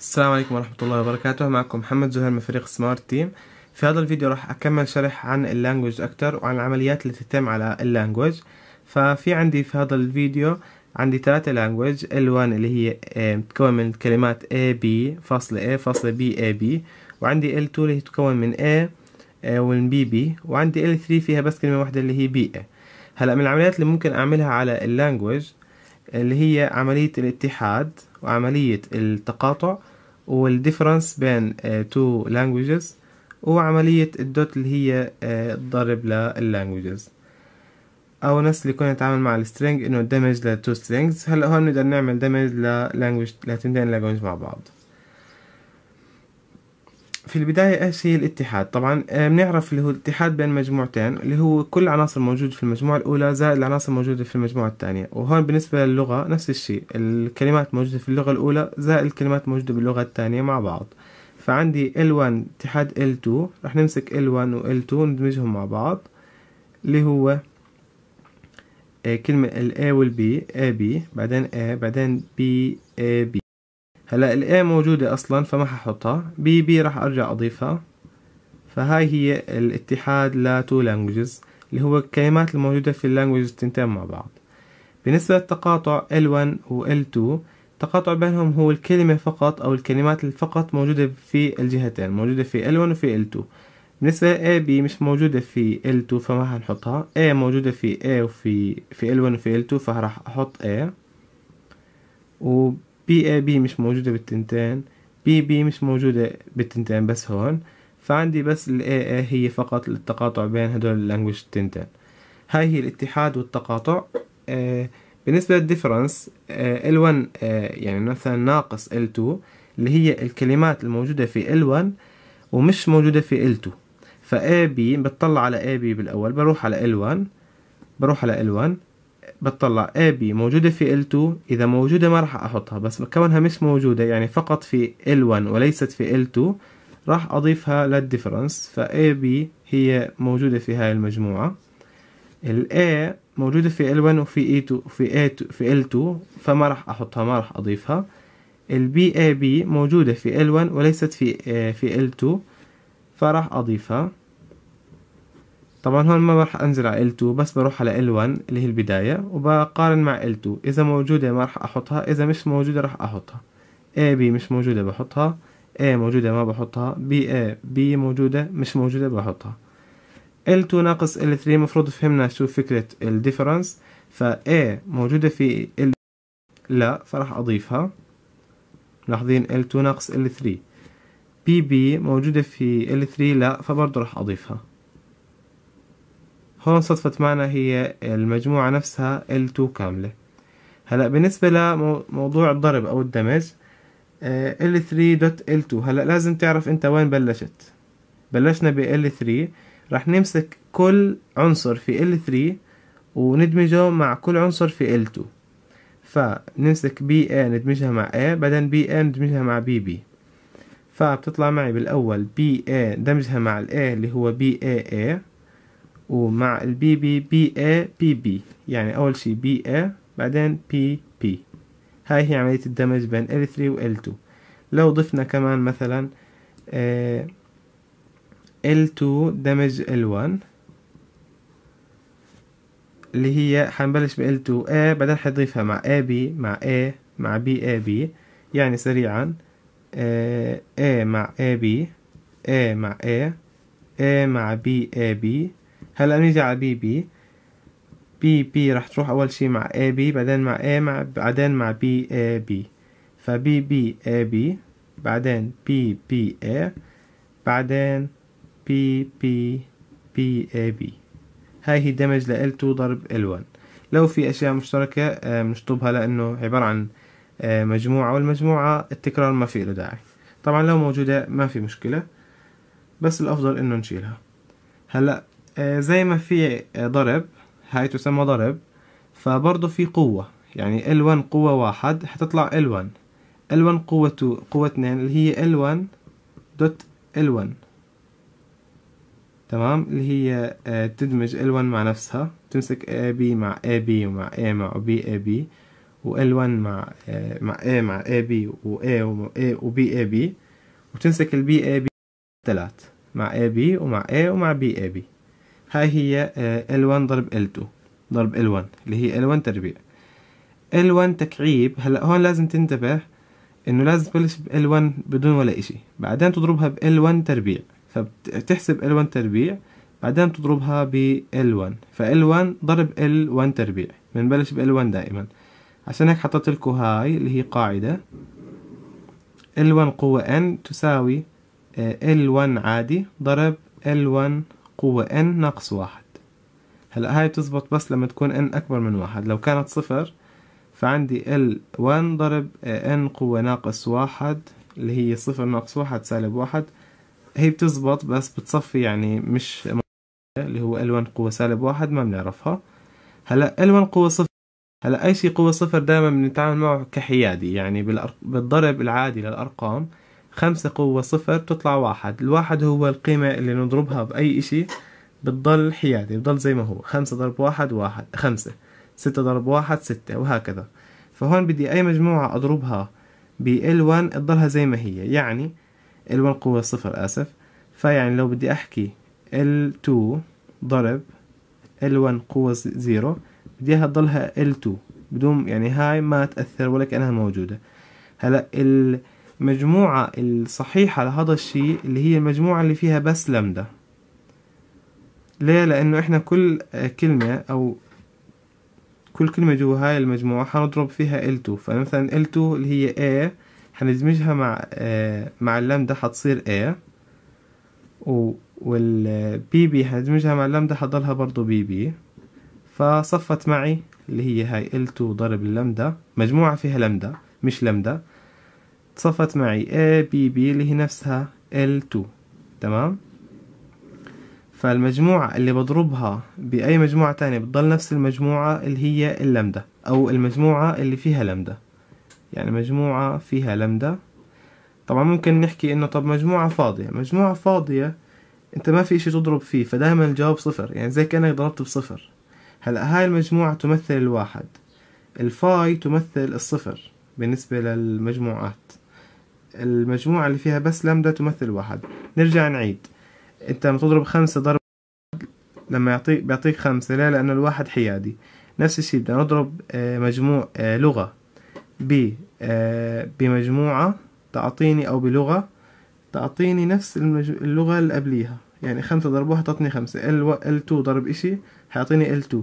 السلام عليكم ورحمة الله وبركاته معكم محمد زهير من فريق سمارت تيم في هذا الفيديو راح أكمل شرح عن اللانجوج أكتر وعن العمليات اللي تتم على اللانجوج ففي عندي في هذا الفيديو عندي ثلاثة لانجوج L1 اللي هي تكون من كلمات A B فاصلة A فاصلة B A B وعندي L2 اللي هي تكون من A آه، ومن B B وعندي L3 فيها بس كلمة واحدة اللي هي B A هلا من العمليات اللي ممكن أعملها على اللانجوج اللي هي عملية الاتحاد وعملية التقاطع والديفرنس بين تو آه، لانجوجز وعملية الدوت اللي هي آه، الضرب لللانجوجز او نفس اللي كنا نتعامل مع السترينج انه دمج لتو سترينجز هلا هون نقدر نعمل دمج للانجوج لتنتين لانجوج مع بعض في البداية ايش هي الاتحاد طبعا آه، بنعرف اللي هو الاتحاد بين مجموعتين اللي هو كل العناصر الموجودة في المجموعة الأولى زائد العناصر الموجودة في المجموعة الثانية وهون بالنسبة للغة نفس الشيء الكلمات موجودة في اللغة الأولى زائد الكلمات الموجودة باللغة الثانية مع بعض فعندي L1 اتحاد L2 راح نمسك L1 و L2 ندمجهم مع بعض اللي هو آه، كلمة ال A وال B A B بعدين A بعدين B A B هلا ال A موجودة اصلا فما ححطها B B راح ارجع اضيفها فهاي هي الاتحاد two languages اللي هو الكلمات الموجودة في اللانجوجز التنتين مع بعض بالنسبة للتقاطع L1 و L2 التقاطع بينهم هو الكلمة فقط أو الكلمات اللي فقط موجودة في الجهتين موجودة في L1 وفي L2 بالنسبة ل B مش موجودة في L2 فما حنحطها A موجودة في A وفي في L1 وفي L2 فراح أحط A و بي اي بي مش موجودة بالتنتين بي بي مش موجودة بالتنتين بس هون فعندي بس ال AA هي فقط للتقاطع بين هدول اللانجوج التنتين هاي هي الاتحاد والتقاطع آه، بالنسبة للديفرنس آه L1 آه، يعني مثلا ناقص L2 اللي هي الكلمات الموجودة في L1 ومش موجودة في L2 فا B بتطلع على A B بالأول بروح على L1 بروح على L1 بتطلع B موجودة في L2 إذا موجودة ما راح أحطها بس كونها مش موجودة يعني فقط في L1 وليست في L2 راح أضيفها للديفرنس ف B هي موجودة في هاي المجموعة ال A موجودة في L1 وفي E2 وفي A2 في L2 فما راح أحطها ما راح أضيفها ال B موجودة في L1 وليست في آه، في L2 فراح أضيفها طبعا هون ما راح انزل على L2 بس بروح على L1 اللي هي البداية وبقارن مع L2 اذا موجودة ما راح احطها اذا مش موجودة راح احطها A B مش موجودة بحطها A موجودة ما بحطها B A B موجودة مش موجودة بحطها L2 ناقص L3 مفروض فهمنا شو فكرة الديفرنس ف A موجودة في L لا فراح اضيفها ملاحظين L2 ناقص L3 بي بي موجودة في L3 لا فبرضه راح أضيفها هون صدفة معنا هي المجموعة نفسها L2 كاملة هلا بالنسبة لموضوع الضرب أو الدمج آه، L3.L2 هلا لازم تعرف أنت وين بلشت بلشنا ب L3 رح نمسك كل عنصر في L3 وندمجه مع كل عنصر في L2 فنمسك بي A ندمجها مع A بعدين بي A ندمجها مع بي بي فبتطلع معي بالأول بي A دمجها مع ال A اللي هو بي A A ومع البي بي بي اي بي بي يعني أول شي بي اي بعدين بي بي هاي هي عملية الدمج بين ال 3 وال 2 لو ضفنا كمان مثلا ال آه، L2 دمج ال 1 اللي هي حنبلش بال 2 اي بعدين حنضيفها مع اي بي مع اي مع بي اي بي يعني سريعا اي آه، مع اي بي اي مع اي اي مع بي اي بي هلا نيجي على بي بي بي بي راح تروح أول شي مع اي بي بعدين مع اي مع بعدين مع بي اي بي فبي بي اي بي بعدين بي بي اي بعدين بي بي بي اي بي هاي هي دمج ل ال 2 ضرب ال 1 لو في أشياء مشتركة بنشطبها آه، لأنه عبارة عن آه، مجموعة والمجموعة التكرار ما في له داعي طبعا لو موجودة ما في مشكلة بس الأفضل إنه نشيلها هلأ آه، زي ما في آه، ضرب هاي تسمى ضرب فبرضه في قوة يعني L1 قوة واحد حتطلع L1 L1 قوة تو قوة اثنين اللي هي L1 دوت L1 تمام اللي هي آه، تدمج L1 مع نفسها تمسك AB مع AB ومع A مع B و وال1 مع مع A مع AB وA وA وBAB وتمسك البي اي بي ثلاث مع اي بي ومع A ومع B اي بي هاي هي L1 ضرب L2 ضرب L1 اللي هي L1 تربيع L1 تكعيب هلا هون لازم تنتبه انه لازم تبلش ب L1 بدون ولا اشي بعدين تضربها ب L1 تربيع فبتحسب L1 تربيع بعدين تضربها ب L1 ف L1 ضرب L1 تربيع بنبلش ب L1 دائما عشان هيك حطيت لكم هاي اللي هي قاعدة L1 قوة N تساوي L1 عادي ضرب L1 قوة n ناقص واحد هلا هاي بتزبط بس لما تكون n أكبر من واحد لو كانت صفر فعندي L1 ضرب n إيه قوة ناقص واحد اللي هي صفر ناقص واحد سالب واحد هي بتزبط بس بتصفي يعني مش اللي هو L1 قوة سالب واحد ما بنعرفها هلا L1 قوة صفر هلا أي شيء قوة صفر دائما بنتعامل معه كحيادي يعني بالضرب العادي للأرقام خمسة قوة صفر تطلع واحد الواحد هو القيمة اللي نضربها بأي إشي بتضل حيادي بتضل زي ما هو خمسة ضرب واحد واحد خمسة ستة ضرب واحد ستة وهكذا فهون بدي أي مجموعة أضربها l 1 تضلها زي ما هي يعني l 1 قوة صفر آسف فيعني لو بدي أحكي l 2 ضرب l 1 قوة زيرو بدي إياها تضلها l 2 بدون يعني هاي ما تأثر ولا كأنها موجودة هلا ال مجموعة الصحيحة لهذا الشيء اللي هي المجموعة اللي فيها بس لمدة ليه لانه احنا كل آه، كلمة او كل كلمة جوا هاي المجموعة حنضرب فيها L2 فمثلا L2 اللي هي A حندمجها مع آه، مع اللمدة حتصير A وال بي آه، حندمجها مع اللمدة حضلها برضو بي بي فصفت معي اللي هي هاي L2 ضرب اللمدة مجموعة فيها لمدة مش لمدة صفت معي A B B اللي هي نفسها L2 تمام فالمجموعة اللي بضربها بأي مجموعة تانية بتضل نفس المجموعة اللي هي اللمدة أو المجموعة اللي فيها لمدة يعني مجموعة فيها لمدة طبعا ممكن نحكي إنه طب مجموعة فاضية مجموعة فاضية أنت ما في إشي تضرب فيه فدائما الجواب صفر يعني زي كأنك ضربت بصفر هلا هاي المجموعة تمثل الواحد الفاي تمثل الصفر بالنسبة للمجموعات المجموعة اللي فيها بس لمدة تمثل واحد نرجع نعيد انت لما تضرب خمسة ضرب لما يعطيك بيعطيك خمسة لا لأنه الواحد حيادي نفس الشيء بدنا نضرب آه، مجموع آه، لغة ب آه، بمجموعة تعطيني أو بلغة تعطيني نفس اللغة اللي قبليها يعني خمسة ضرب واحد تعطيني خمسة ال ال تو ضرب إشي حيعطيني ال تو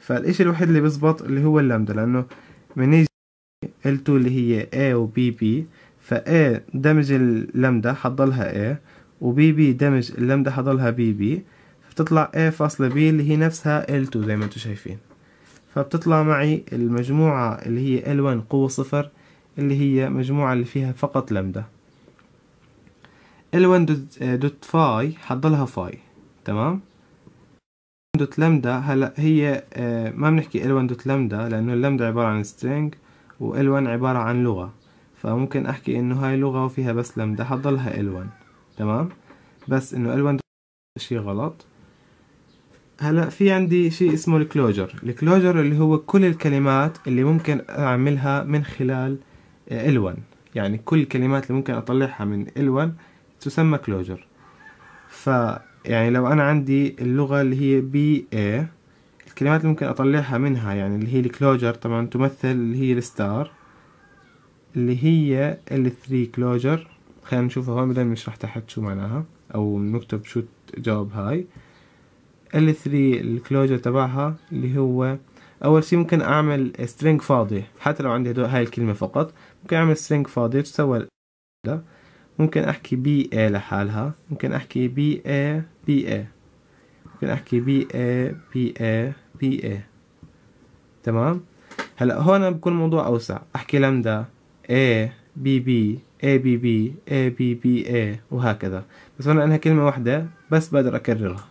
فالإشي الوحيد اللي بيزبط اللي هو اللمدة لأنه من يجي ال تو اللي هي A و B B فا A دمج اللمدة حضلها A و بي بي دمج اللمدة حضلها بي بي بتطلع A فاصلة B اللي هي نفسها L2 زي ما انتو شايفين فبتطلع معي المجموعة اللي هي L1 قوة صفر اللي هي مجموعة اللي فيها فقط لمدة L1 دوت, فاي حضلها فاي تمام دوت لمدة هلا هي آه، ما بنحكي L1 دوت لمدة لأنه اللمدة عبارة عن string و L1 عبارة عن لغة فممكن احكي انه هاي لغة وفيها بس لمدة حتضلها ال1 تمام بس انه ال1 شيء غلط هلا في عندي شيء اسمه الكلوجر الكلوجر اللي هو كل الكلمات اللي ممكن اعملها من خلال ال1 يعني كل الكلمات اللي ممكن اطلعها من ال1 تسمى كلوجر ف يعني لو انا عندي اللغة اللي هي بي اي الكلمات اللي ممكن اطلعها منها يعني اللي هي الكلوجر طبعا تمثل اللي هي الستار اللي هي الثري كلوجر خلينا نشوفها هون بدل ما نشرح تحت شو معناها او نكتب شو جواب هاي ال3 الكلوجر تبعها اللي هو اول شيء ممكن اعمل string فاضي حتى لو عندي هاي الكلمه فقط ممكن اعمل string فاضي تسوى ممكن احكي بي اي لحالها ممكن احكي بي اي بي اي ممكن احكي بي اي بي اي بي اي تمام هلا هون بكون الموضوع اوسع احكي لمدا A B B A B B A B B A وهكذا بس أنا أنها كلمة واحدة بس بقدر أكررها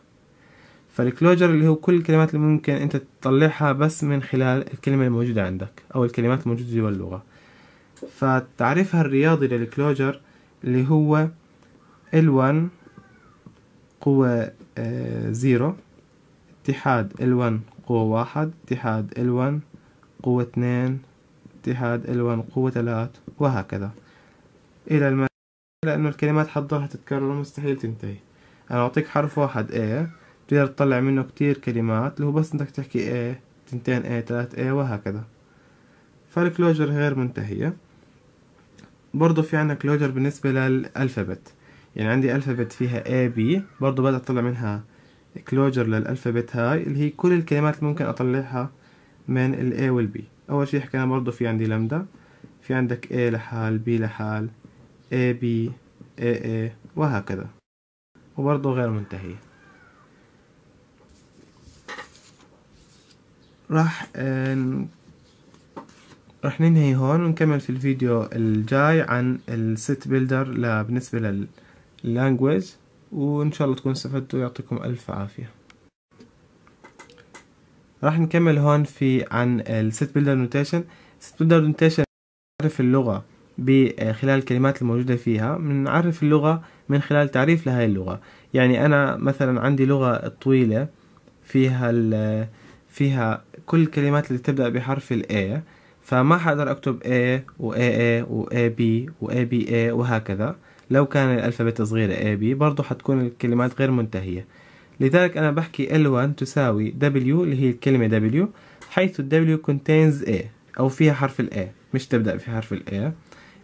فالكلوجر اللي هو كل الكلمات اللي ممكن أنت تطلعها بس من خلال الكلمة الموجودة عندك أو الكلمات الموجودة جوا اللغة فتعريفها الرياضي للكلوجر اللي هو L1 قوة آه، زيرو اتحاد L1 قوة واحد اتحاد L1 قوة اتنين اتحاد L1 قوة تلات وهكذا إلى المعنى لأنه الكلمات حتضلها تتكرر مستحيل تنتهي أنا أعطيك حرف واحد A تقدر تطلع منه كتير كلمات اللي هو بس أنك تحكي A تنتين A تلات A وهكذا فالكلوجر غير منتهية برضو في عنا كلوجر بالنسبة للألفابت يعني عندي ألفابت فيها A B برضو بدأت أطلع منها كلوجر للألفابت هاي اللي هي كل الكلمات اللي ممكن أطلعها من ال A وال B اول شي حكينا برضو في عندي لمدة في عندك A لحال B لحال A B A A وهكذا وبرضو غير منتهية راح راح ننهي هون ونكمل في الفيديو الجاي عن الست بيلدر بالنسبة لللانجويج وان شاء الله تكونوا استفدتوا يعطيكم الف عافيه راح نكمل هون في عن الست بيلدر نوتيشن الست بيلدر نوتيشن نعرف اللغة بخلال الكلمات الموجودة فيها بنعرف اللغة من خلال تعريف لهاي اللغة يعني أنا مثلا عندي لغة طويلة فيها فيها كل الكلمات اللي تبدأ بحرف ال A فما حقدر أكتب A و A A و A B و A B A وهكذا لو كان الألفابيت صغيرة A B برضو حتكون الكلمات غير منتهية لذلك أنا بحكي L1 تساوي W اللي هي الكلمة W حيث ال W contains A أو فيها حرف ال A مش تبدأ في حرف ال A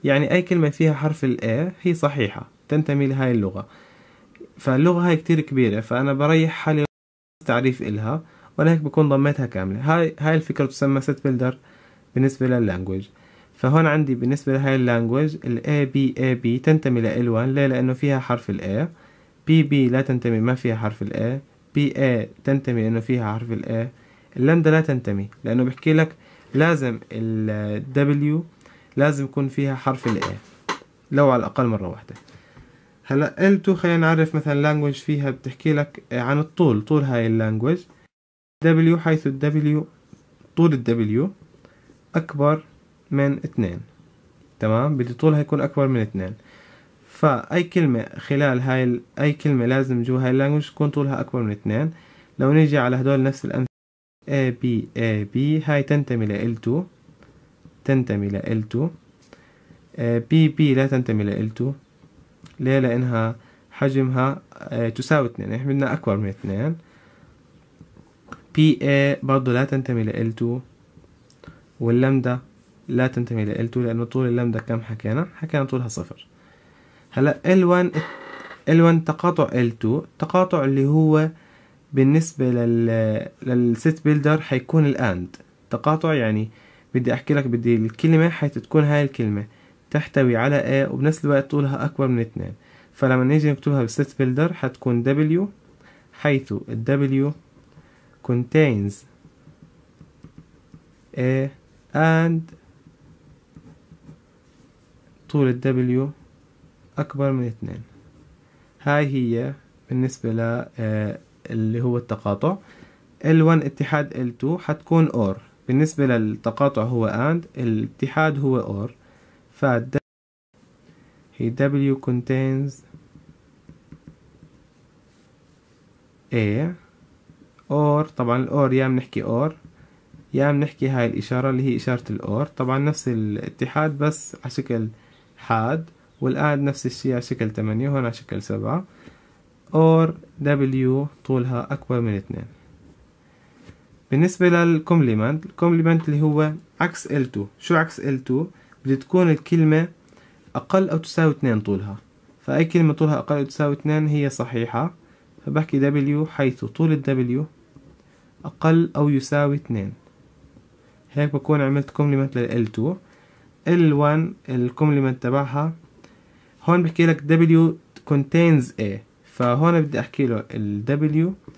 يعني أي كلمة فيها حرف ال A هي صحيحة تنتمي لهاي اللغة فاللغة هاي كتير كبيرة فأنا بريح حالي تعريف إلها ولهيك بكون ضميتها كاملة هاي هاي الفكرة تسمى set بيلدر بالنسبة لللانجوج فهون عندي بالنسبة لهاي اللانجوج ال A B A B تنتمي ل L1 ليه لأنه فيها حرف ال A بي بي لا تنتمي ما فيها حرف الآ بي آ تنتمي لأنه فيها حرف الآ اللندا لا تنتمي لأنه بحكي لك لازم ال دبليو لازم يكون فيها حرف الآ لو على الأقل مرة واحدة هلا ال 2 خلينا نعرف مثلا لانجوج فيها بتحكي لك عن الطول طول هاي اللانجوج دبليو حيث الدبليو طول الدبليو أكبر من اتنين تمام بدي طولها يكون أكبر من اتنين فأي كلمة خلال هاي أي كلمة لازم جوا هاي اللانجوج تكون طولها أكبر من اثنين لو نيجي على هدول نفس الأمثلة A B A B هاي تنتمي ل L2 تنتمي ل L2 B B لا تنتمي ل L2 ليه لأنها حجمها آه، تساوي اثنين يعني احنا بدنا أكبر من اثنين p a برضو لا تنتمي ل L2 واللمدة لا تنتمي ل L2 لأنه طول اللمدة كم حكينا؟ حكينا طولها صفر هلا L1 L1 تقاطع L2 التقاطع اللي هو بالنسبة لل للست بيلدر حيكون الأند تقاطع يعني بدي أحكي لك بدي الكلمة حتكون هاي الكلمة تحتوي على A وبنفس الوقت طولها أكبر من اتنين فلما نيجي نكتبها بالست بيلدر حتكون W حيث ال W contains A and طول ال W أكبر من اتنين هاي هي بالنسبة ل آه، اللي هو التقاطع L1 اتحاد L2 حتكون OR بالنسبة للتقاطع هو AND الاتحاد هو OR ف هي W contains A OR طبعا الأور يا بنحكي OR يا بنحكي هاي الإشارة اللي هي إشارة الأور طبعا نفس الاتحاد بس على شكل حاد والقاعد نفس الشيء على شكل تمانية وهنا على شكل سبعة or W طولها أكبر من اتنين بالنسبة للكومبلمنت الكومبلمنت اللي هو عكس L2 شو عكس L2 بدي تكون الكلمة أقل أو تساوي اتنين طولها فأي كلمة طولها أقل أو تساوي اتنين هي صحيحة فبحكي W حيث طول ال W أقل أو يساوي اتنين هيك بكون عملت كومبلمنت لل L2 L1 الكومبلمنت تبعها هون بحكي لك W contains A فهون بدي احكي له ال W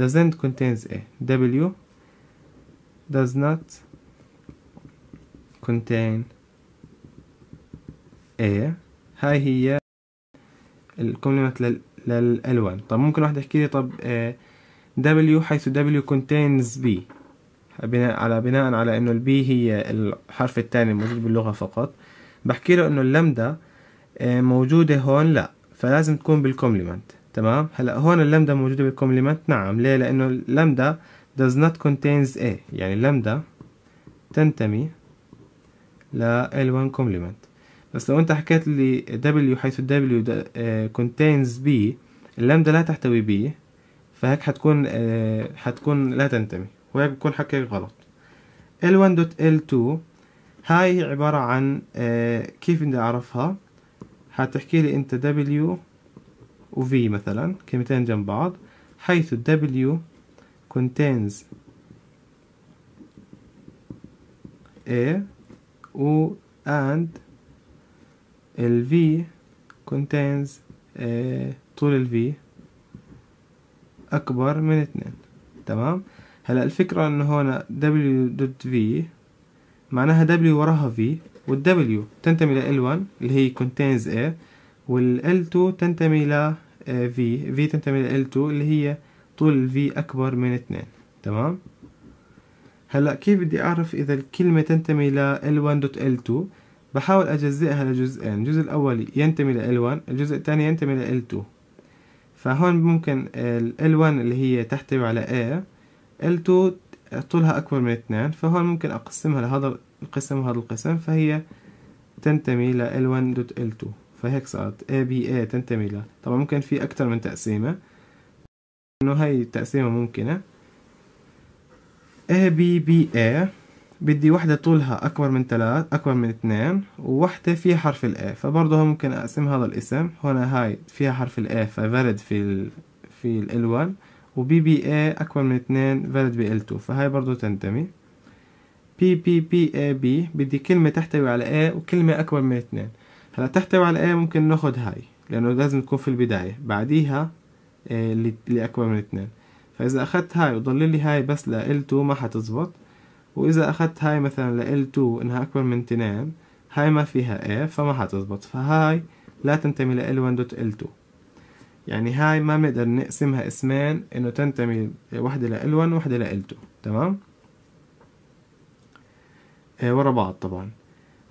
doesn't contains A W does not contain A هاي هي الكومبلمنت للألوان طب ممكن واحد يحكي لي طب آه، W حيث W contains B بناء على بناء على انه البي هي الحرف الثاني الموجود باللغة فقط بحكي له انه اللمدا آه، موجودة هون لا فلازم تكون بالكومبلمنت تمام هلا هون اللمدة موجودة بالكومبلمنت نعم ليه لأنه اللمدة does not contains a يعني اللمدة تنتمي ل L1 complement بس لو انت حكيت لي W حيث W آه، contains B اللمدة لا تحتوي B فهيك حتكون آه، حتكون لا تنتمي وهيك بكون حكي غلط L1.L2 هاي عبارة عن كيف بدي أعرفها هتحكي لي انت W و V مثلا كلمتين جنب بعض حيث W contains A و and ال V contains A طول ال V أكبر من اثنين تمام هلا الفكرة انه هنا W دوت V معناها W وراها V والW تنتمي ل L1 اللي هي contains A وال L2 تنتمي ل آه، V V تنتمي ل L2 اللي هي طول V أكبر من 2 تمام هلا كيف بدي أعرف إذا الكلمة تنتمي ل L1.L2 بحاول أجزئها لجزئين الجزء الأول ينتمي ل L1 الجزء الثاني ينتمي ل L2 فهون ممكن ال L1 اللي هي تحتوي على A L2 طولها أكبر من اثنان فهون ممكن أقسمها لهذا القسم وهذا القسم فهي تنتمي ل L1 دوت L2 فهيك صارت ABA تنتمي ل طبعا ممكن في أكتر من تقسيمة إنه هاي التقسيمة ممكنة ABBA بدي وحدة طولها أكبر من ثلاث أكبر من اثنان ووحدة فيها حرف ال A فبرضه ممكن أقسم هذا الاسم هنا هاي فيها حرف ال A ففالد في ال في ال L1 وبي بي اي أكبر من اتنين فالد بي ال2 فهاي برضو تنتمي بي بي بي اي بي بدي كلمة تحتوي على اي وكلمة أكبر من اتنين هلا تحتوي على اي ممكن ناخد هاي لأنه لازم تكون في البداية بعديها اللي أكبر من اتنين فإذا أخدت هاي وضل لي هاي بس ل ال 2 ما حتزبط وإذا أخدت هاي مثلا ل ال 2 إنها أكبر من اتنين هاي ما فيها اي فما حتزبط فهاي لا تنتمي ل ال دوت ال 2 يعني هاي ما بنقدر نقسمها اسمين انه تنتمي وحدة لإلون وحدة لألتو تمام آه ورا بعض طبعا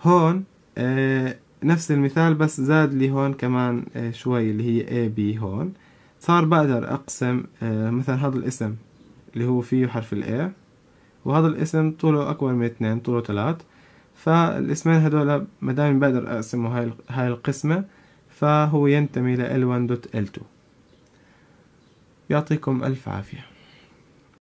هون آه نفس المثال بس زاد لي هون كمان آه شوي اللي هي A B هون صار بقدر أقسم آه مثلا هذا الاسم اللي هو فيه حرف ال A وهذا الاسم طوله أكبر من اتنين طوله تلات فالاسمين هدول مادام بقدر أقسمه هاي هاي القسمة فهو ينتمي ل L1.L2 يعطيكم ألف عافية